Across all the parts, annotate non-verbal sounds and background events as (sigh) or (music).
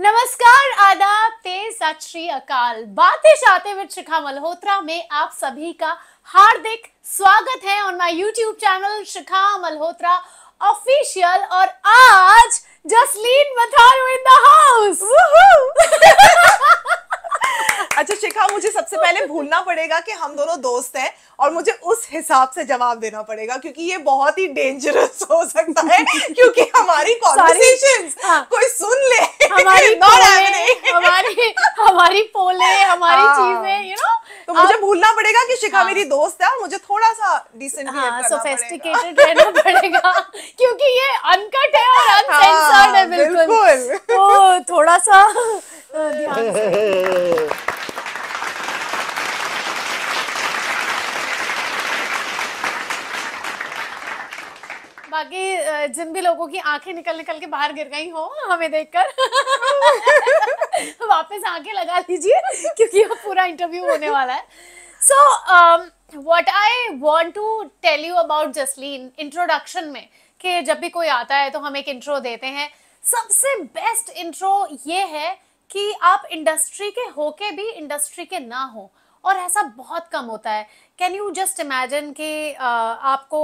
नमस्कार आदाब ते श्री अकाल बातें शाते हुए शिखा मल्होत्रा में आप सभी का हार्दिक स्वागत है on my YouTube channel Shikha Malhotra official और आज Jasleen Matharu in the house अच्छा शिखा मुझे सबसे पहले भूलना पड़ेगा कि हम दोनों दोस्त हैं और मुझे उस हिसाब से जवाब देना पड़ेगा क्योंकि ये बहुत ही डेंजरस हो सकता है क्योंकि हमारी कॉन्वर्सेशन (laughs) हाँ, कोई सुन ले हमारी (laughs) (laughs) हमारी हमारी हमारी पोले हमारी हाँ, चीजें यू नो तो मुझे भूलना पड़ेगा कि शिखा हाँ, मेरी दोस्त है और मुझे थोड़ा सा डिसेंट हाँ, सोफेस्टिकेटेड रहना पड़ेगा क्योंकि ये अनकट है और अनसेंसर्ड हाँ, है बिल्कुल तो थोड़ा सा लोगों की आंखें निकल निकल के बाहर गिर गई हो हमें देखकर वापस आंखें लगा लीजिए क्योंकि अब पूरा इंटरव्यू होने वाला है so what I want to tell you about Jasleen introduction में कि जब भी कोई आता है तो हम एक इंट्रो देते हैं सबसे बेस्ट इंट्रो ये है कि आप इंडस्ट्री के होके भी इंडस्ट्री के ना हो और ऐसा बहुत कम होता है कैन यू जस्ट इमेजिन कि आपको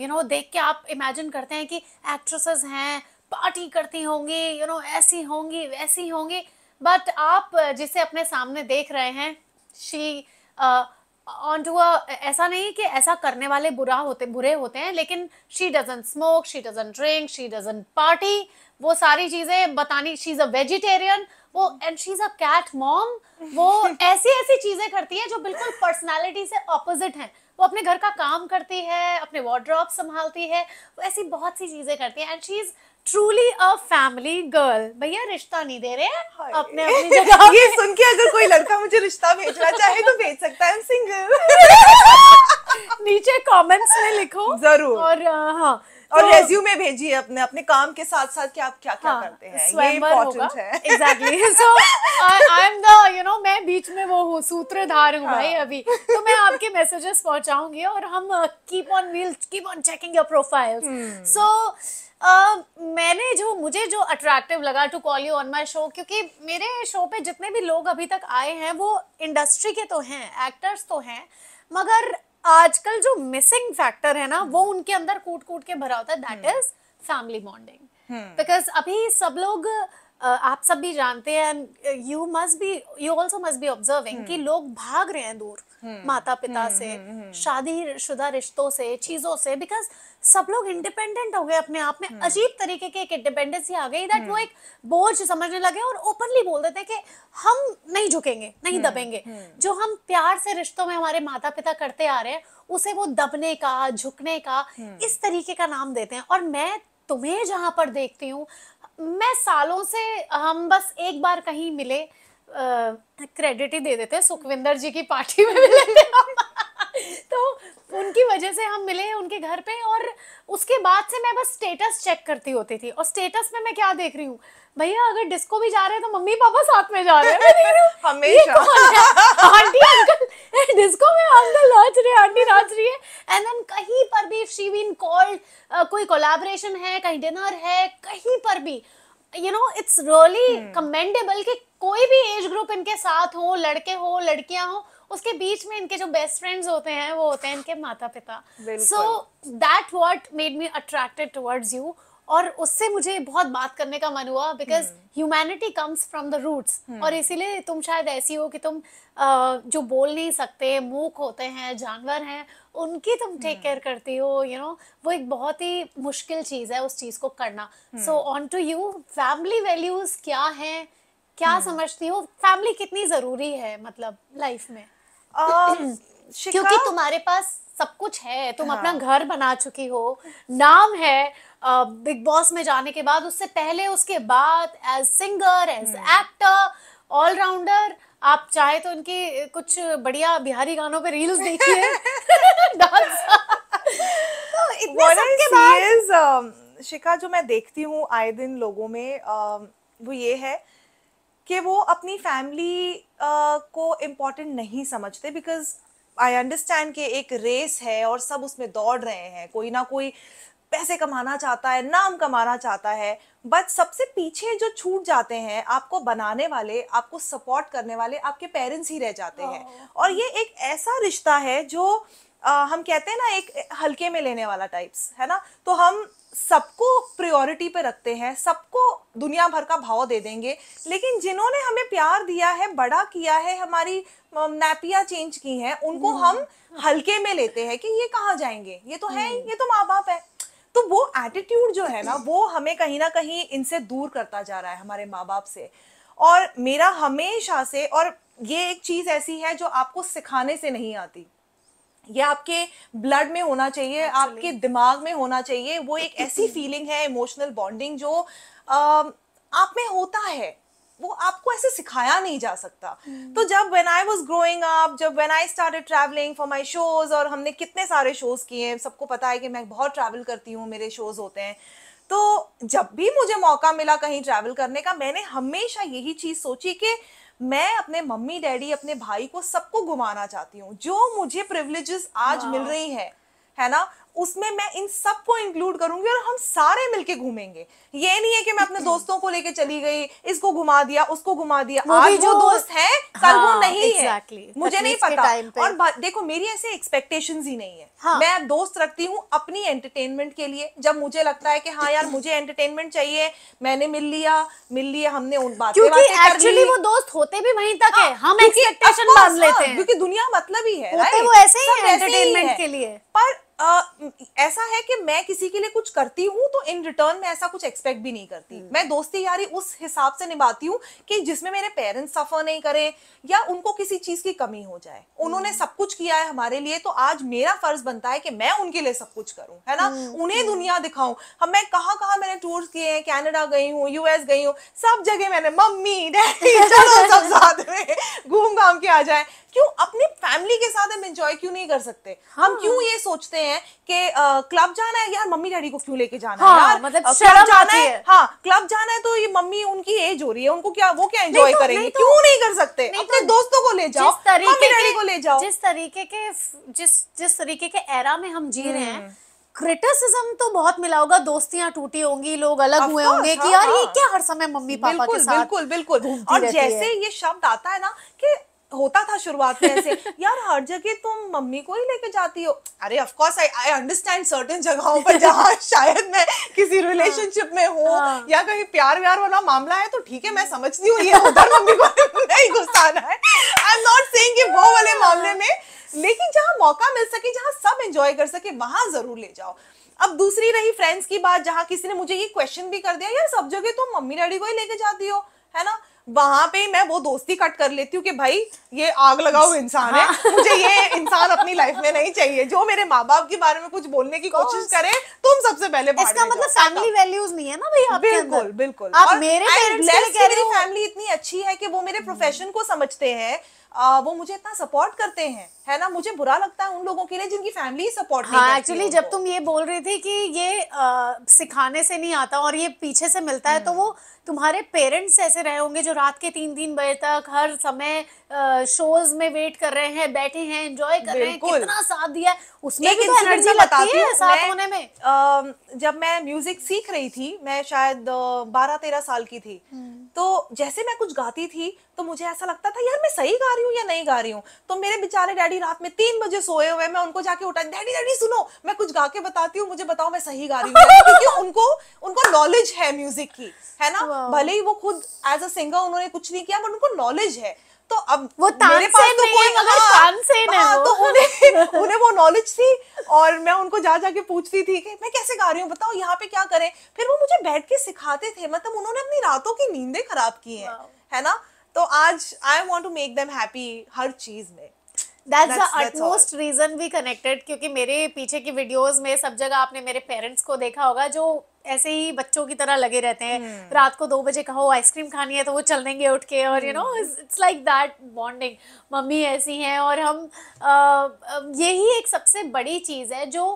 यू नो देख के आप इमेजिन करते हैं कि एक्ट्रेसेस हैं पार्टी करती होंगी यू नो ऐसी होंगी वैसी होंगी बट आप जिसे अपने सामने देख रहे हैं शी ऑन टू ऐसा नहीं कि ऐसा करने वाले बुरा होते बुरे होते हैं लेकिन she doesn't smoke she doesn't drink she doesn't party वो सारी चीजें बतानी शी इज अ वेजिटेरियन वो and she is a cat mom वो (laughs) ऐसी ऐसी चीजें करती है जो बिल्कुल पर्सनैलिटी से ऑपोजिट हैं वो अपने घर का काम करती है अपने वार्ड्रॉप संभालती है वो ऐसी बहुत सी चीजें करती है and she is truly a family girl भैया रिश्ता नहीं दे रहे अपने (laughs) ये सुन के अगर कोई लड़का मुझे रिश्ता भेजना चाहे तो भेज सकता है सिंगल (laughs) नीचे कमेंट्स में लिखो जरूर और हाँ और तो, रेज्यूमे भेजिए अपने अपने काम के साथ साथ कि आप क्या क्या हाँ, करते हैं ये इम्पोर्टेंट है so I am the you know मैं बीच में वो हूँ सूत्रधार हूँ हाँ. भाई अभी तो मैं आपके मैसेजेस पहुंचाऊंगी और हम keep on we'll keep on checking your profile so Uh, मैंने जो मुझे जो अट्रैक्टिव लगा to call you on my show क्योंकि मेरे शो पे जितने भी लोग अभी तक आए हैं वो इंडस्ट्री के तो हैं एक्टर्स तो हैं मगर आजकल जो मिसिंग फैक्टर है ना वो उनके अंदर कूट कूट के भरा होता है that is family bonding because अभी सब लोग Uh, आप सब भी जानते हैं you must be you also must be observing कि हम्म। लोग भाग रहे हैं दूर हम्म, माता पिता हम्म, से हम्म, शादी शुदा रिश्तों से चीजों से बिकॉज सब लोग इंडिपेंडेंट हो गए अपने आप में अजीब तरीके के एक इंडिपेंडेंसी आ गई दैट वो एक बोझ समझने लगे और ओपनली बोल देते कि हम नहीं झुकेंगे नहीं दबेंगे जो हम प्यार से रिश्तों में हमारे माता पिता करते आ रहे हैं उसे वो दबने का झुकने का इस तरीके का नाम देते हैं और मैं तुम्हें जहां पर देखती हूँ मैं सालों से हम बस एक बार कहीं मिले क्रेडिट ही दे देते हैं सुखविंदर जी की पार्टी में मिले थे तो उनकी वजह से हम मिले उनके घर पे और उसके बाद से मैं बस स्टेटस चेक करती होती थी और स्टेटस में मैं क्या देख रही हूँ भैया अगर डिस्को भी जा रहे हैं तो मम्मी पापा साथ में जा रहे हैं हमेशा आंटी अंकल डिस्को में अंकल नाच रहे आंटी नाच रही है एंड देन कहीं पर भी शी बीन कॉल्ड कोई कोलैबोरेशन है कहीं डिनर है कहीं पर भी you know it's really commendable कि कोई भी एज ग्रुप इनके साथ हो लड़के हो लड़कियां हो उसके बीच में इनके जो बेस्ट फ्रेंड्स होते हैं वो होते हैं इनके माता पिता so that what made me attracted towards you और उससे मुझे बहुत बात करने का मन हुआ because humanity comes from the roots और इसीलिए तुम शायद ऐसी हो कि तुम आ, जो बोल नहीं सकते मूक होते हैं जानवर हैं उनकी तुम टेक केयर हम्म। करती हो यू नो वो एक बहुत ही मुश्किल चीज़ है उस चीज़ को करना so on to you family values क्या है क्या हम्म। समझती हो फैमिली कितनी ज़रूरी है मतलब लाइफ में uh, (clears throat) क्योंकि तुम्हारे पास सब कुछ है तुम हाँ. अपना घर बना चुकी हो नाम है बिग बॉस में जाने के बाद उससे पहले उसके बाद as singer as actor allrounder आप चाहे तो इनकी कुछ बढ़िया बिहारी गानों पे रील्स देखिए (laughs) तो um, शिखा जो मैं देखती हूँ आए दिन लोगों में um, वो ये है कि वो अपनी फैमिली को इम्पोर्टेंट नहीं समझते बिकॉज आई अंडरस्टैंड कि एक रेस है और सब उसमें दौड़ रहे हैं कोई ना कोई पैसे कमाना चाहता है नाम कमाना चाहता है बट सबसे पीछे जो छूट जाते हैं आपको बनाने वाले आपको सपोर्ट करने वाले आपके पेरेंट्स ही रह जाते हैं हाँ। और ये एक ऐसा रिश्ता है जो आ, हम कहते हैं ना एक हल्के में लेने वाला टाइप्स है ना तो हम सबको प्रायोरिटी पे रखते हैं सबको दुनिया भर का भाव दे देंगे लेकिन जिन्होंने हमें प्यार दिया है बड़ा किया है हमारी नैपिया चेंज की है उनको हम्म। हम हल्के में लेते हैं कि ये कहाँ जाएंगे ये तो है हम्म। ये तो माँ बाप है तो वो एटीट्यूड जो है ना वो हमें कहीं ना कहीं इनसे दूर करता जा रहा है हमारे माँ बाप से और मेरा हमेशा से और ये एक चीज़ ऐसी है जो आपको सिखाने से नहीं आती ये आपके ब्लड में होना चाहिए Actually. आपके दिमाग में होना चाहिए वो एक ऐसी फीलिंग (clears throat) है इमोशनल बॉन्डिंग जो आ, आप में होता है वो आपको ऐसे सिखाया नहीं जा सकता hmm. तो जब when I was growing up जब when I started travelling for my shows और हमने कितने सारे शोज किए सबको पता है कि मैं बहुत ट्रैवल करती हूँ मेरे शोज होते हैं तो जब भी मुझे मौका मिला कहीं ट्रैवल करने का मैंने हमेशा यही चीज़ सोची कि मैं अपने मम्मी डैडी अपने भाई को सबको घुमाना चाहती हूँ जो मुझे प्रिवलेजेस आज मिल हाँ। रही है है ना उसमें मैं इन सबको इंक्लूड करूंगी और हम सारे मिलके घूमेंगे ये नहीं है कि मैं अपने दोस्तों को लेके चली गई इसको घुमा दिया उसको घुमा दिया वो आज जो दोस्त हाँ, है कल हाँ, वो नहीं exactly. है मुझे नहीं पता और देखो मेरी ऐसे एक्सपेक्टेशन ही नहीं है हाँ. मैं दोस्त रखती हूँ अपनी एंटरटेनमेंट के लिए जब मुझे लगता है कि हाँ यार मुझे एंटरटेनमेंट चाहिए मैंने मिल लिया मिल लिया हमने उन बातें एक्चुअली वो दोस्त होते भी वहीं तक है हाँ, हम एक्सपेक्टेशन लेते हाँ, हैं क्योंकि दुनिया मतलब ही है वो ऐसे ही एंटरटेनमेंट के लिए पर आ, ऐसा है कि मैं किसी के लिए कुछ करती हूँ तो इन रिटर्न में ऐसा कुछ एक्सपेक्ट भी नहीं करती हम्म। मैं दोस्ती यारी उस हिसाब से निभाती हूँ कि जिसमें मेरे पेरेंट्स सफर नहीं करें या उनको किसी चीज की कमी हो जाए उन्होंने हम्म। सब कुछ किया है हमारे लिए तो आज मेरा फर्ज बनता है कि मैं उनके लिए सब कुछ करूँ है ना हम्म, उन्हें दुनिया दिखाऊं हम मैं कहाँ कहाँ मैंने टूर्स किए हैं कैनेडा गई हूँ यूएस गई हूँ सब जगह मैंने मम्मी डैडी चलो सब साथ में काम के आ जाए क्यों अपनी फैमिली के साथ हम एंजॉय क्यों नहीं कर सकते हाँ। हम क्यों ये सोचते हैं कि क्लब जाना है यार मम्मी डैडी को क्यों लेके जाना हाँ, है यार मतलब क्लब जाना है।, है हाँ क्लब जाना है तो ये मम्मी उनकी एज हो रही है उनको क्या वो क्या एंजॉय तो, करेंगे तो, क्यों नहीं कर सकते नहीं अपने तो, दोस्तों को ले जाओ मम्मी डैडी को ले जाओ जिस तरीके के जिस जिस तरीके के एरा में हम जी रहे हैं क्रिटिसिज्म हम्म। तो बहुत मिला होगा दोस्तियां टूटी होंगी लोग अलग हुए होंगे कि हाँ, यार ये हाँ। क्या हर समय मम्मी पापा के साथ बिल्कुल बिल्कुल और जैसे ये शब्द आता है ना कि होता था शुरुआत में ऐसे (laughs) यार हर जगह तुम मम्मी को ही लेके जाती हो अरे of course I I understand certain जगहों पर जहाँ (laughs) शायद मैं किसी रिलेशनशिप हाँ। में हूँ हाँ। या कहीं प्यार व्यार वाला मामला है तो ठीक है मैं हम्म। समझती हूँ ये उधर मम्मी को (laughs) नहीं घुसाना है आई एम नॉट सेइंग कि वो हाँ। वाले मामले में लेकिन जहाँ मौका मिल सके जहाँ सब एंजॉय कर सके वहां जरूर ले जाओ अब दूसरी रही फ्रेंड्स की बात जहाँ किसी ने मुझे ये क्वेश्चन भी कर दिया यार सब जगह तुम मम्मी डैडी को ही लेके जाती हो है ना वहां पे मैं वो दोस्ती कट कर लेती हूँ कि भाई ये आग लगाओ (laughs) इंसान है हाँ। मुझे ये इंसान अपनी लाइफ में नहीं चाहिए जो मेरे माँ बाप के बारे में कुछ बोलने की कोशिश करे तुम सबसे पहले इसका मतलब फैमिली वैल्यूज नहीं है ना भाई बिल्कुल बिल्कुल आप मेरे मेरी फैमिली इतनी अच्छी है कि वो मेरे प्रोफेशन hmm. को समझते हैं आ, वो मुझे इतना सपोर्ट करते हैं है ना मुझे बुरा लगता है उन लोगों के लिए जिनकी फैमिली सपोर्ट हाँ एक्चुअली जब तुम ये बोल रही थी कि ये आ, सिखाने से नहीं आता और ये पीछे से मिलता है तो hmm. वो तुम्हारे पेरेंट्स ऐसे रहे होंगे जो रात के तीन तीन बजे तक हर समय शोज में वेट कर रहे हैं बैठे हैं एंजॉय कर रहे हैं कितना साथ दिया उसमें एक भी तो एनर्जी लगती है साथ होने में जब मैं म्यूजिक सीख रही थी मैं शायद बारह तेरह साल की थी हम्म। तो जैसे मैं कुछ गाती थी तो मुझे ऐसा लगता था यार मैं सही गा रही हूँ या नहीं गा रही हूँ तो मेरे बेचारे डैडी रात में तीन बजे सोए हुए मैं उनको जाके उठा डैडी डैडी सुनो मैं कुछ गा के बताती हूँ मुझे बताओ मैं सही गा रही हूँ (laughs) क्योंकि उनको उनको नॉलेज है म्यूजिक की है ना भले ही वो खुद एज अ सिंगर उन्होंने कुछ नहीं किया बट उनको नॉलेज है तो अब वो मेरे पास तो कोई अगर मगर हाँ, है हाँ, तो उन्हें उन्हें वो नॉलेज थी और मैं उनको जा जाके पूछती थी कि मैं कैसे गा रही हूँ बताओ यहाँ पे क्या करें फिर वो मुझे बैठ के सिखाते थे मतलब उन्होंने अपनी रातों की नींदें खराब की हैं है ना तो आज I want to make them happy हर चीज में दैट्स द अटमोस्ट रीजन भी कनेक्टेड क्योंकि मेरे पीछे की वीडियोस में सब जगह आपने मेरे पेरेंट्स को देखा होगा जो ऐसे ही बच्चों की तरह लगे रहते हैं hmm. रात को दो बजे कहो आइसक्रीम खानी है तो वो चल देंगे उठ के और you know it's like that bonding mummy ऐसी हैं और हम ये यही एक सबसे बड़ी चीज़ है जो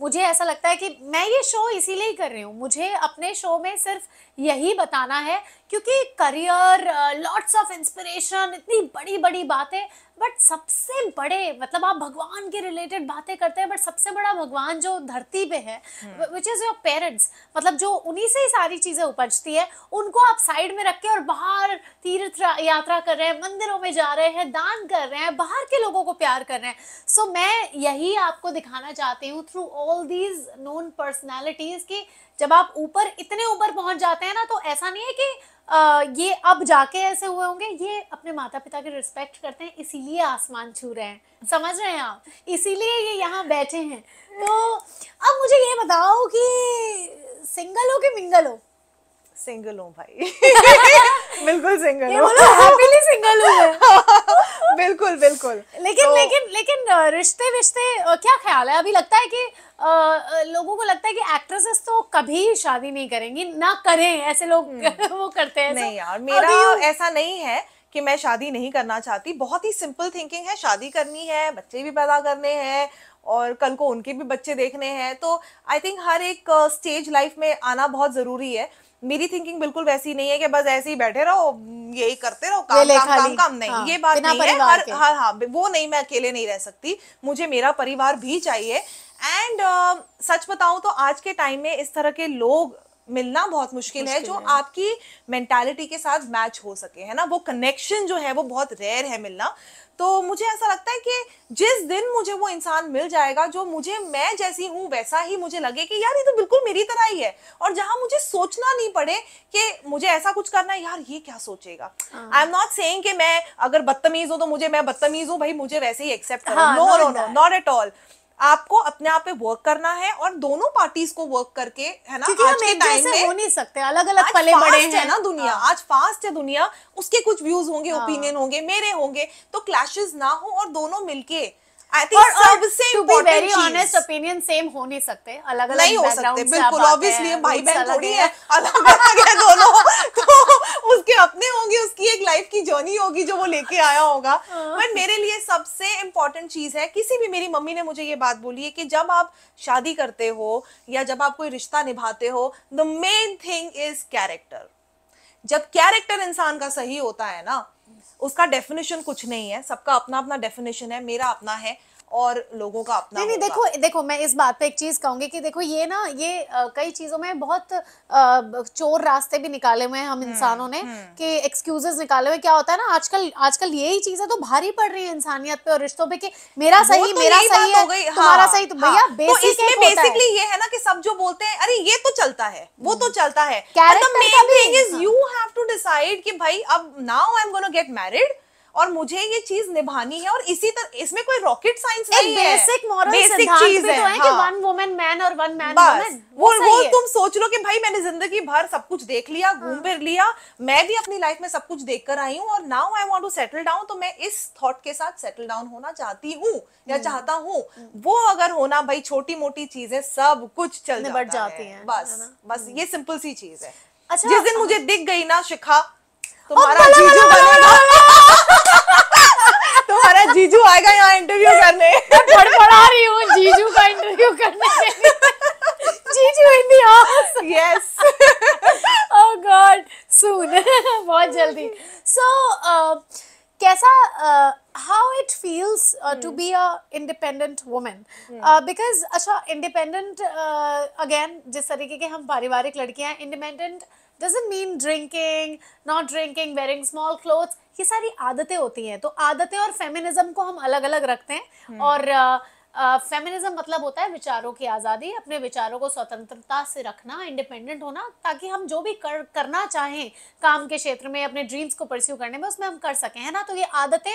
मुझे ऐसा लगता है कि मैं ये शो इसीलिए कर रही हूँ मुझे अपने शो में सिर्फ यही बताना है क्योंकि करियर लॉट्स ऑफ इंस्पिरेशन इतनी बड़ी बड़ी बातें बट सबसे बड़े मतलब आप भगवान के रिलेटेड बातें करते हैं बट सबसे बड़ा भगवान जो धरती पे है विच इज़ योर पेरेंट्स मतलब जो उन्हीं से ही सारी चीज़ें उपजती है उनको आप साइड में रख के और बाहर तीर्थ यात्रा कर रहे हैं मंदिरों में जा रहे हैं दान कर रहे हैं बाहर के लोगों को प्यार कर रहे हैं सो so, मैं यही आपको दिखाना चाहती हूँ through all these known personalities की जब आप ऊपर इतने ऊपर पहुंच जाते हैं करते हैं ना तो ऐसा नहीं है कि आ, ये अब जाके ऐसे हुए होंगे ये अपने माता पिता के रिस्पेक्ट करते हैं इसीलिए आसमान छू रहे हैं समझ रहे हैं आप इसीलिए ये यहाँ बैठे हैं तो अब मुझे ये बताओ कि सिंगल हो कि मिंगल हो सिंगल हूँ भाई (laughs) बिल्कुल सिंगल हूँ सिंगल हूँ (laughs) बिल्कुल बिल्कुल लेकिन तो, लेकिन लेकिन रिश्ते विश्ते क्या ख्याल है अभी लगता है कि आ, लोगों को लगता है कि एक्ट्रेसेस तो कभी शादी नहीं करेंगी ना करें ऐसे लोग हम्म। (laughs) वो करते हैं नहीं यार मेरा ऐसा नहीं है कि मैं शादी नहीं करना चाहती बहुत ही सिंपल थिंकिंग है शादी करनी है बच्चे भी पैदा करने हैं और कल को उनके भी बच्चे देखने हैं तो आई थिंक हर एक स्टेज लाइफ में आना बहुत ज़रूरी है मेरी थिंकिंग बिल्कुल वैसी नहीं है कि बस ऐसे ही बैठे रहो यही करते रहो काम काम काम, काम नहीं हाँ, ये बात नहीं है हर हाँ हाँ वो नहीं मैं अकेले नहीं रह सकती मुझे मेरा परिवार भी चाहिए एंड uh, सच बताऊं तो आज के टाइम में इस तरह के लोग मिलना बहुत मुश्किल है जो है। आपकी मेंटालिटी के साथ मैच हो सके है ना वो कनेक्शन जो है वो बहुत रेयर है मिलना तो मुझे ऐसा लगता है कि जिस दिन मुझे वो इंसान मिल जाएगा जो मुझे मैं जैसी हूँ वैसा ही मुझे लगे कि यार ये तो बिल्कुल मेरी तरह ही है और जहां मुझे सोचना नहीं पड़े कि मुझे ऐसा कुछ करना है यार ये क्या सोचेगा आई एम नॉट सेइंग कि मैं अगर बदतमीज हूँ तो मुझे मैं बदतमीज हूँ भाई मुझे वैसे ही एक्सेप्ट करो no no no not at all आपको अपने आप पे वर्क करना है और दोनों पार्टीज को वर्क करके है ना आज के टाइम में हो नहीं सकते अलग अलग पले बड़े हैं है ना दुनिया हाँ। आज फास्ट है दुनिया उसके कुछ व्यूज होंगे ओपिनियन हाँ। होंगे मेरे होंगे तो क्लैशेस ना हो और दोनों मिलके जर्नी तो होगी जो वो लेके आया होगा बट हाँ। मेरे लिए सबसे इम्पोर्टेंट चीज है किसी भी मेरी मम्मी ने मुझे ये बात बोली है कि जब आप शादी करते हो या जब आप कोई रिश्ता निभाते हो the main thing is character जब कैरेक्टर इंसान का सही होता है ना उसका डेफिनेशन कुछ नहीं है सबका अपना अपना डेफिनेशन है मेरा अपना है और लोगों का अपना नहीं, नहीं देखो देखो मैं इस बात पे एक चीज कहूंगी कि देखो ये ना ये कई चीजों में बहुत चोर रास्ते भी निकाले हुए हैं हम हम्म, इंसानों ने हम्म। कि एक्सक्यूजेस निकाले हुए क्या होता है ना आजकल आजकल यही है तो भारी पड़ रही है इंसानियत पे और रिश्तों पे कि मेरा सही तो मेरा सही हो गई हमारा हाँ, सही तो, भैया बेसिकली हाँ, तो ये है ना कि सब जो बोलते हैं अरे ये तो चलता है वो तो हम्म। चलता है यू हैव टू डिसाइड कि भाई अब now I am gonna get married और मुझे ये चीज निभानी है और इसी तरह इसमें कोई रॉकेट साइंस नहीं है बेसिक मॉरल बेसिक चीज है, है हाँ। कि वन वुमेन मैन और वन मैन वुमेन वो वो तुम सोच लो कि भाई मैंने जिंदगी भर सब कुछ देख लिया हाँ। घूम फिर लिया मैं भी अपनी लाइफ में सब कुछ देख कर आई हूँ और now I want to settle down तो मैं इस थॉट के साथ सेटल डाउन होना चाहती हूँ या हम्म। चाहता हूँ हम्म। वो अगर होना भाई छोटी मोटी चीजें सब कुछ चल बढ़ जाती है बस बस हम्म। ये सिंपल सी चीज है अच्छा जिस दिन मुझे दिख गई ना शिखा तुम्हारा आएगा यहाँ इंटरव्यू करने पढ़ा रही हूँ जीजू का इंटरव्यू करने जीजू in yes oh God soon बहुत जल्दी सो so, uh, कैसा how it feels to be a independent woman because अच्छा इंडिपेंडेंट अगेन uh, जिस तरीके के हम पारिवारिक लड़कियां हैं independent doesn't mean drinking not drinking wearing small clothes ये सारी आदतें होती हैं तो आदतें और फेमिनिज्म को हम अलग अलग रखते हैं हम्म। और फेमिनिज्म uh, मतलब होता है विचारों की आज़ादी अपने विचारों को स्वतंत्रता से रखना इंडिपेंडेंट होना ताकि हम जो भी कर करना चाहें काम के क्षेत्र में अपने ड्रीम्स को परस्यू करने में उसमें हम कर सकें है ना तो ये आदतें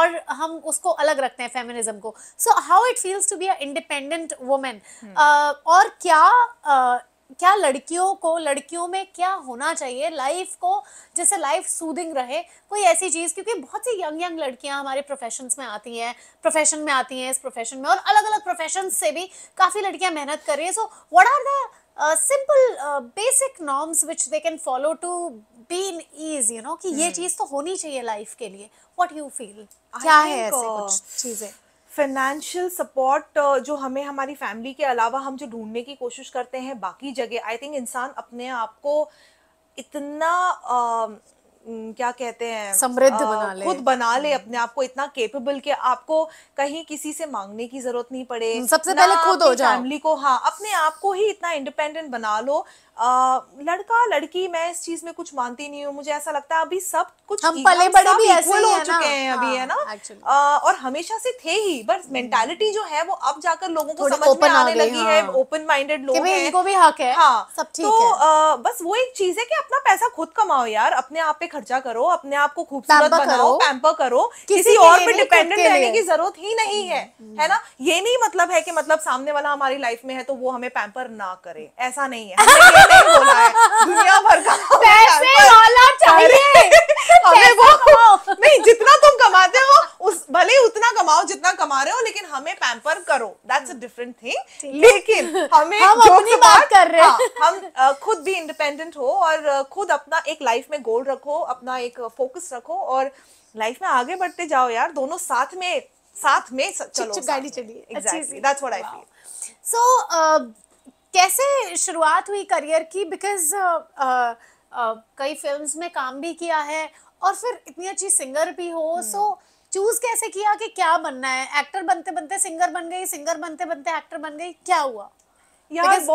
और हम उसको अलग रखते हैं फेमिनिज्म को so how it feels to be a independent woman और क्या uh, क्या लड़कियों को लड़कियों में क्या होना चाहिए लाइफ को जैसे लाइफ सूदिंग रहे कोई ऐसी चीज़ क्योंकि बहुत सी यंग यंग लड़कियां हमारे प्रोफेशन में आती हैं प्रोफेशन में आती हैं इस प्रोफेशन में और अलग अलग प्रोफेशन से भी काफ़ी लड़कियां मेहनत कर रही हैं so what are the simple basic norms which they can follow to be in ease you know कि ये हम्म। चीज़ तो होनी चाहिए लाइफ के लिए वॉट यू फील क्या है ऐसे uh, कुछ चीज़ें फाइनेंशियल सपोर्ट uh, जो हमें हमारी फैमिली के अलावा हम जो ढूंढने की कोशिश करते हैं बाकी जगह आई थिंक इंसान अपने आप को इतना uh, क्या कहते हैं समृद्ध बना ले खुद बना ले अपने आप को इतना केपेबल कि आपको कहीं किसी से मांगने की जरूरत नहीं पड़े सबसे पहले खुद हो जाओ फैमिली को हाँ अपने आप को ही इतना इंडिपेंडेंट बना लो आ, लड़का लड़की मैं इस चीज में कुछ मानती नहीं हूँ मुझे ऐसा लगता है अभी सब कुछ हम पले बड़े भी ऐसे हो चुके हैं अभी हाँ, है ना आ, और हमेशा से थे ही बट मेंटालिटी हम्म। जो है वो अब जाकर लोगों को समझ में आने लगी हाँ। है ओपन माइंडेड लोग हैं इनको भी हक है हाँ सब तो, ठीक तो बस वो एक चीज है कि अपना पैसा खुद कमाओ यार अपने आप पे खर्चा करो अपने आप को खूबसूरत बनाओ पैम्पर करो किसी, किसी और पे डिपेंडेंट रहने की जरूरत ही नहीं है हम्म। है ना ये नहीं मतलब है कि मतलब सामने वाला हमारी लाइफ में है तो वो हमें पैम्पर ना करे ऐसा नहीं है दुनिया भर का (laughs) (laughs) वो नहीं जितना तुम कमाते हो उस भले उतना कमाओ जितना कमा रहे हो लेकिन हमें पैम्पर करो दैट्स अ डिफरेंट थिंग लेकिन हमें हम अपनी बात कर रहे हैं हाँ, हम खुद भी इंडिपेंडेंट हो और खुद अपना एक लाइफ में गोल रखो अपना एक फोकस रखो और लाइफ में आगे बढ़ते जाओ यार दोनों साथ में साथ में चलो गाड़ी चलिए that's what I feel so कैसे शुरुआत हुई करियर की बिकॉज कई फिल्म्स में काम भी किया है और फिर इतनी अच्छी सिंगर भी हो सो hmm. चूज so, कैसे किया कि क्या बनना है एक्टर बनते बनते सिंगर बन गई सिंगर बनते बनते एक्टर बन गई क्या हुआ मुझे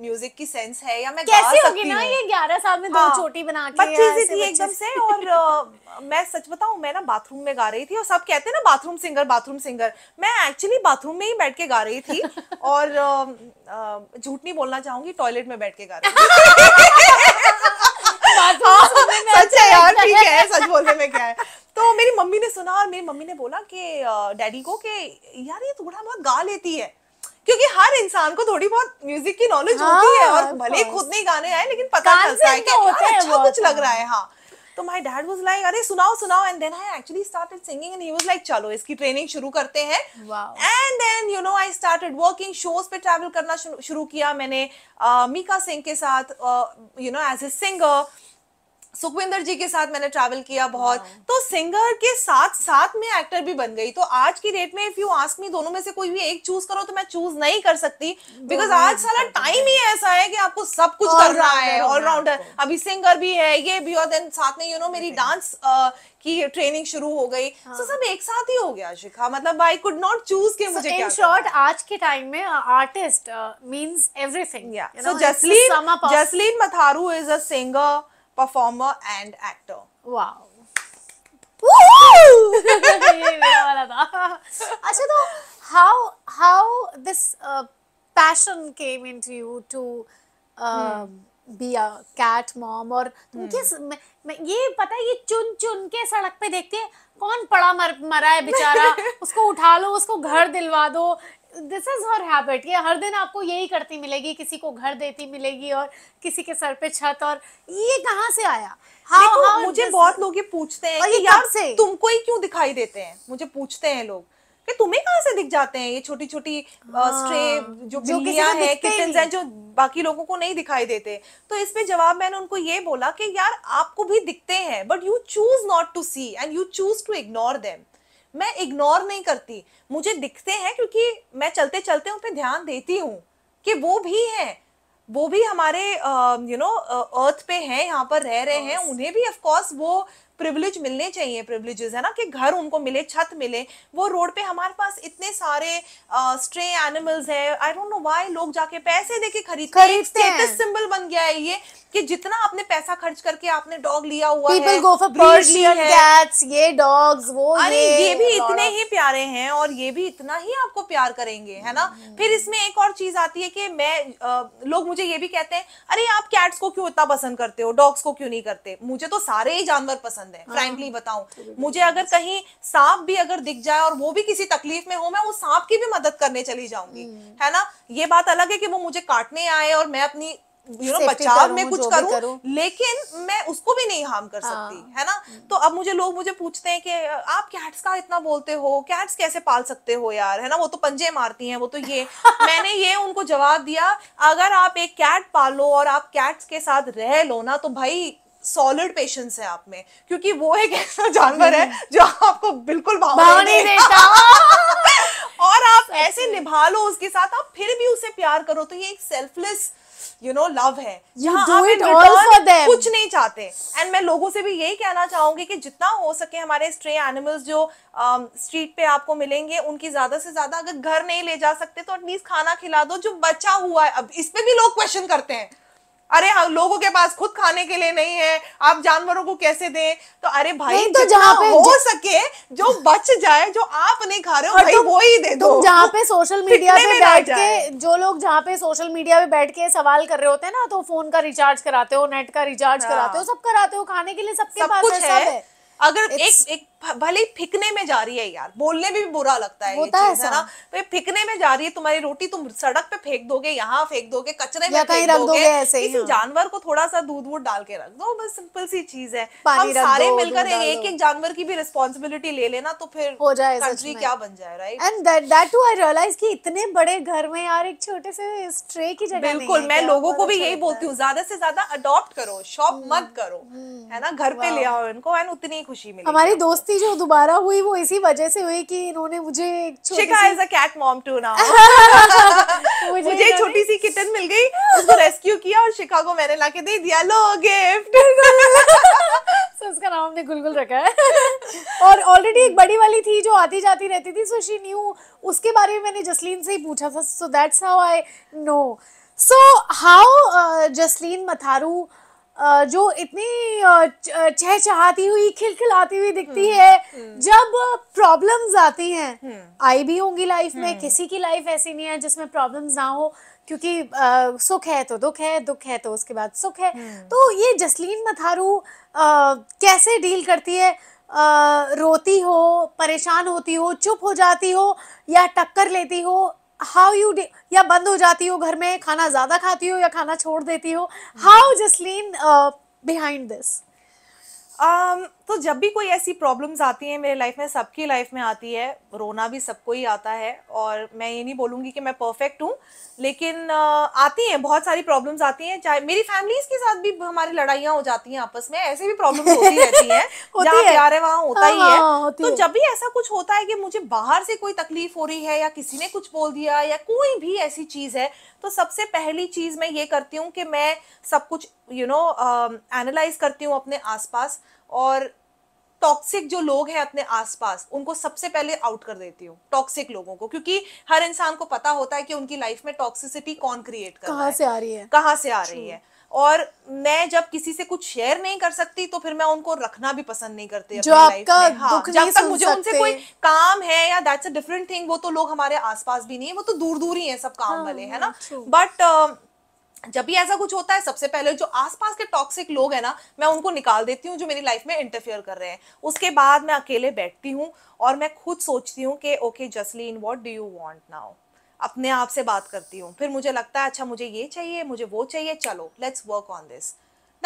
म्यूजिक की सेंस है या मैं कैसे होगी ना ये ग्यारह साल में दो छोटी हाँ, बना के बच्ची थी एकदम से और मैं सच बताऊ मैं ना बाथरूम में गा रही थी और सब कहते हैं ना बाथरूम सिंगर बाथरूम सिंगर मैं एक्चुअली बाथरूम में ही बैठ के गा रही थी (laughs) और झूठ नहीं बोलना चाहूंगी टॉयलेट में बैठ के गा रही थी (laughs) हाँ, (laughs) सच यार ठीक है सच बोलने में क्या है तो मेरी मम्मी ने सुना और मेरी मम्मी ने बोला कि डैडी को कि यार ये थोड़ा बहुत गा लेती है क्योंकि हर इंसान को थोड़ी बहुत म्यूजिक की नॉलेज हाँ, होती है और भले खुद नहीं गाने आए लेकिन पता चलता है तो कि अच्छा है कुछ लग हाँ। रहा है हाँ तो माय डैड वाज लाइक अरे सुनाओ सुनाओ and then I actually started singing and he was like चलो इसकी ट्रेनिंग शुरू करते हैं and then you know I started working shows पे ट्रैवल करना शुरू किया मैंने मीका सिंह के साथ you know as a singer Sukhwinder ji के साथ मैंने ट्रैवल किया बहुत तो सिंगर के साथ साथ में एक्टर भी बन गई तो आज की डेट में इफ यू आस्क मी दोनों में से कोई भी एक चूज करो तो मैं चूज नहीं कर सकती बिकॉज आज सारा टाइम ही ऐसा है कि आपको सब कुछ कर रहा है ऑलराउंडर अभी सिंगर भी है ये भी और देन साथ में यू नो मेरी डांस की ट्रेनिंग शुरू हो गई सो हाँ. so, सब एक साथ ही हो गया शिखा मतलब आई कुड नॉट चूज के मुझे so, क्या शॉर्ट आज के टाइम में आर्टिस्ट मींस एवरीथिंग या so Jasleen Jasleen Matharu is a singer performer and actor. Wow. (laughs) अच्छा तो how how this passion came into you to be a cat mom और तुम hmm. किस ये पता है ये चुन चुन के सड़क पे देखते हैं कौन पड़ा मर मरा है बेचारा (laughs) उसको उठा लो उसको घर दिलवा दो दिस इज हर हैबिट ये हर दिन आपको यही करती मिलेगी किसी को घर देती मिलेगी और किसी के सर पे छत और ये कहाँ से आया हाँ, देखो, हाँ, मुझे this... बहुत लोग ये पूछते हैं कि यार से तुमको ही क्यों दिखाई देते हैं मुझे पूछते हैं लोग कि तुम्हें कहाँ से दिख जाते हैं ये छोटी छोटी स्ट्रे जो बिल्लियां हैं किटन्स हैं जो बाकी लोगों को नहीं दिखाई देते तो इसमें जवाब मैंने उनको ये बोला कि यार आपको भी दिखते हैं but you choose not to see and you choose to ignore them मैं इग्नोर नहीं करती मुझे दिखते हैं क्योंकि मैं चलते चलते उन पर ध्यान देती हूँ कि वो भी हैं वो भी हमारे यू नो अर्थ पे हैं यहाँ पर रह रहे हैं उन्हें भी ऑफ कोर्स वो प्रिविलेज मिलने चाहिए प्रिविलेजेस है ना कि घर उनको मिले छत मिले वो रोड पे हमारे पास इतने सारे स्ट्रे एनिमल्स हैं आई डोंट नो व्हाई लोग जाके पैसे देके खरीद खरीदते हैं सिंबल बन गया है ये कि जितना आपने पैसा खर्च करके आपने डॉग लिया हुआ People है गो फॉर cats, ये डॉग्स वो अरे ये, ये भी इतने ही प्यारे हैं और ये भी इतना ही आपको प्यार करेंगे है ना हम्म। फिर इसमें एक और चीज आती है कि मैं लोग मुझे ये भी कहते हैं अरे आप कैट्स को क्यों इतना पसंद करते हो डॉग्स को क्यों नहीं करते मुझे तो सारे ही जानवर पसंद पसंद है फ्रेंकली हाँ। बताऊं तो मुझे अगर कहीं सांप भी अगर दिख जाए और वो भी किसी तकलीफ में हो मैं उस सांप की भी मदद करने चली जाऊंगी हम्म। है ना ये बात अलग है कि वो मुझे काटने आए और मैं अपनी यू नो बचाव में कुछ करूं, लेकिन मैं उसको भी नहीं हार्म कर सकती हाँ। है ना हम्म। तो अब मुझे लोग मुझे पूछते हैं कि आप कैट्स का इतना बोलते हो कैट्स कैसे पाल सकते हो यार है ना वो तो पंजे मारती हैं वो तो ये (laughs) मैंने ये उनको जवाब दिया अगर आप एक कैट पालो और आप कैट्स के साथ रह लो ना तो भाई सॉलिड पेशेंस है आप में क्योंकि वो एक ऐसा जानवर है हम्म। जो आपको बिल्कुल भाव नहीं देता (laughs) और आप ऐसे निभा लो उसके साथ आप फिर भी उसे प्यार करो तो ये एक सेल्फलेस यू नो लव है आप कुछ नहीं चाहते एंड मैं लोगों से भी यही कहना चाहूंगी कि जितना हो सके हमारे स्ट्रे एनिमल्स जो स्ट्रीट um, पे आपको मिलेंगे उनकी ज्यादा से ज्यादा अगर घर नहीं ले जा सकते तो एटलीस्ट खाना खिला दो जो बचा हुआ है अब इस पे भी लोग क्वेश्चन करते हैं अरे हाँ, लोगों के पास खुद खाने के लिए नहीं है आप जानवरों को कैसे दें तो अरे भाई तो जहाँ पे हो सके जो बच जाए जो आप नहीं खा रहे हो भाई तो वो ही दे दो जहाँ पे सोशल मीडिया (laughs) पे बैठ के जो लोग जहाँ पे सोशल मीडिया पे बैठ के सवाल कर रहे होते हैं ना तो फोन का रिचार्ज कराते हो नेट का रिचार्ज हाँ। कराते हो सब कराते हो खाने के लिए सबके पास कुछ है अगर एक एक भले ही फिकने में जा रही है यार बोलने में भी बुरा लगता है होता ये तो है ना तो फिकने में जा रही है तुम्हारी रोटी तुम सड़क पे फेंक दोगे यहाँ फेंक दोगे कचरे में फेंक दोगे, दोगे ऐसे किसी हाँ। जानवर को थोड़ा सा दूध वूध डाल के रख दो बस सिंपल सी चीज है हम सारे मिलकर एक एक जानवर की भी रिस्पॉन्सिबिलिटी ले लेना तो फिर हो जाए कंट्री क्या बन जाए right and that too I realise की इतने बड़े घर में यार एक छोटे से स्ट्रे की जगह बिल्कुल मैं लोगों को भी यही बोलती हूँ ज्यादा से ज्यादा अडोप्ट करो शॉप हम्म, मत करो हम्म, है ना घर पे ले आओ इनको एंड उतनी खुशी मिली हमारी दोस्त दोस्ती जो दोबारा हुई वो इसी वजह से हुई कि इन्होंने मुझे कैट मॉम टू नाउ मुझे छोटी सी किटन मिल गई उसको रेस्क्यू किया और शिखा को मैंने लाके दे दिया लो गिफ्ट (laughs) उसका नाम हमने गुलगुल रखा है और ऑलरेडी एक बड़ी वाली थी जो आती जाती रहती थी सो शी न्यू उसके बारे में मैंने जसलीन से ही पूछा था so that's how I know so how Jasleen Matharu जो इतनी चहचहाती हुई खिलखिलाती हुई दिखती हम्म, है हम्म। जब प्रॉब्लम्स आती हैं हम्म। आई भी होंगी लाइफ में किसी की लाइफ ऐसी नहीं है जिसमें प्रॉब्लम्स ना हो क्योंकि सुख है तो दुख है दुख है तो उसके बाद सुख है तो ये जसलीन मथारू कैसे डील करती है आ, रोती हो परेशान होती हो चुप हो जाती हो या टक्कर लेती हो हाउ यू डी या बंद हो जाती हो घर में खाना ज़्यादा खाती हो या खाना छोड़ देती हो how Jasleen behind this um, तो जब भी कोई ऐसी प्रॉब्लम्स आती हैं मेरे लाइफ में सबकी लाइफ में आती है रोना भी सबको ही आता है और मैं ये नहीं बोलूँगी कि मैं परफेक्ट हूँ लेकिन uh, आती हैं बहुत सारी प्रॉब्लम्स आती हैं चाहे मेरी फैमिलीज के साथ भी हमारी लड़ाइयाँ हो जाती हैं आपस में ऐसे भी प्रॉब्लम्स होती (laughs) रहती हैं जहाँ प्यार है वहाँ होता ही हाँ, है हाँ, तो जब भी ऐसा कुछ होता है कि मुझे बाहर से कोई तकलीफ हो रही है या किसी ने कुछ बोल दिया या कोई भी ऐसी चीज़ है तो सबसे पहली चीज़ मैं ये करती हूँ कि मैं सब कुछ यू नो एनालाइज करती हूँ अपने आसपास और टॉक्सिक जो लोग हैं अपने आसपास उनको सबसे पहले आउट कर देती हूँ टॉक्सिक लोगों को क्योंकि हर इंसान को पता होता है कि उनकी लाइफ में टॉक्सिसिटी कौन क्रिएट कर कहाँ से आ रही है कहाँ से आ रही है और मैं जब किसी से कुछ शेयर नहीं कर सकती तो फिर मैं उनको रखना भी पसंद नहीं करती जो आपका हाँ, जब तक मुझे उनसे कोई काम है या दैट्स अ डिफरेंट थिंग वो तो लोग हमारे आसपास भी नहीं है वो तो दूर दूर ही है सब काम हाँ, वाले है ना बट जब भी ऐसा कुछ होता है सबसे पहले जो आसपास के टॉक्सिक लोग हैं ना मैं उनको निकाल देती हूँ जो मेरी लाइफ में इंटरफेयर कर रहे हैं उसके बाद मैं अकेले बैठती हूँ और मैं खुद सोचती हूँ कि okay Jasleen what do you want now अपने आप से बात करती हूँ फिर मुझे लगता है अच्छा मुझे ये चाहिए मुझे वो चाहिए चलो let's work on this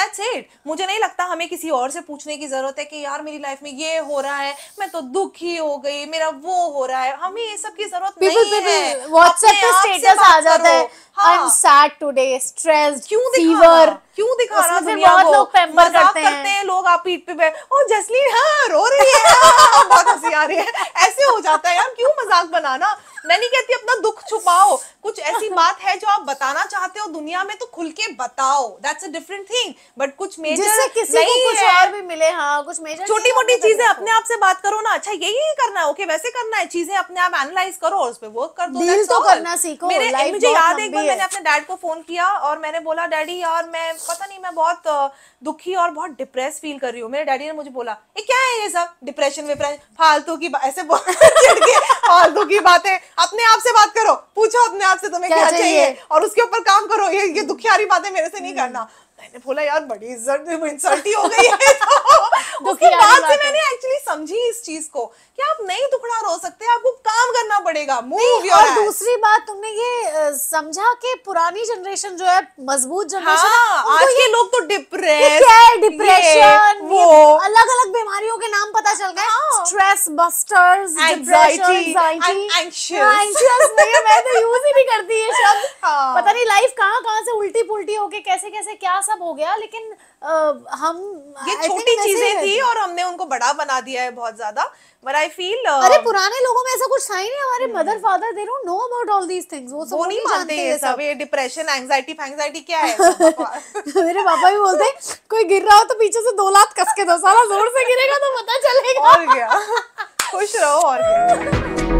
that's it मुझे नहीं लगता हमें किसी और से पूछने की ज़रूरत है कि यार मेरी लाइफ में ये हो रहा है मैं तो दुखी हो गई मेरा वो हो रहा है हमें ये सब की जरूरत नहीं है व्हाट्सएप पे स्टेटस आ जाता है I am sad today stressed क्यों फीवर क्यों दिखा रहा है बहुत लोग पैम्पर करते हैं।, करते हैं लोग आप पीठ पे बैठ ओ जसली हां रो रही है हाँ, हाँ, हाँ, बहुत हंसी आ रही है ऐसे हो जाता है यार क्यों मजाक बनाना मैं नहीं कहती अपना दुख छुपाओ कुछ ऐसी बात है जो आप बताना चाहते हो दुनिया में तो खुल के बताओ that's a different thing but कुछ मेजर किसी नहीं को कुछ और भी मिले हाँ कुछ मेजर छोटी मोटी चीजें अपने आप से बात करो ना अच्छा यही ही करना है ओके वैसे करना है चीजें अपने आप एनालाइज करो और उस पर वर्क कर दो तो करना सीखो मेरे मुझे याद एक बार मैंने अपने डैड को फोन किया और मैंने बोला डैडी यार मैं पता नहीं मैं बहुत दुखी और बहुत डिप्रेस फील कर रही हूँ मेरे डैडी ने मुझे बोला ये क्या है ये सब डिप्रेशन विप्रेशन फालतू की ऐसे (laughs) फालतू की बातें अपने आप से बात करो पूछो अपने हिसाब से तुम्हें क्या, क्या चाहिए? चाहिए और उसके ऊपर काम करो ये ये दुखियारी बातें मेरे से नहीं हम्म। करना मैंने बोला यार बड़ी इज्जत में इंसल्ट ही हो गई (laughs) है तो उसके बाद से मैंने एक्चुअली समझी इस चीज को कि आप नहीं दुखड़ा रो सकते आपको पड़ेगा मूव योर और दूसरी बात तुमने ये समझा कि पुरानी जनरेशन जो है मजबूत जनरेशन हाँ, आज के लोग तो डिप्रेस डिप्रेशन वो अलग अलग बीमारियों के नाम पता चल गए स्ट्रेस बस्टर्स यूज ही नहीं करती ये शब्द हाँ। पता नहीं लाइफ कहाँ कहाँ से उल्टी पुल्टी होके कैसे कैसे क्या सब हो गया लेकिन हम ये छोटी चीजें थी और हमने उनको बड़ा बना दिया है बहुत ज्यादा बट आई फील अरे पुराने लोगों में ऐसा कुछ था ही नहीं हमारे mother father they know about all these things वो सब नहीं मानते ये सब ये डिप्रेशन एंजाइटी एंजाइटी क्या है (laughs) मेरे पापा भी बोलते हैं कोई गिर रहा हो तो पीछे से दो लात कस के दो सारा जोर से गिरेगा तो पता चलेगा और क्या खुश रहो और क्या (laughs)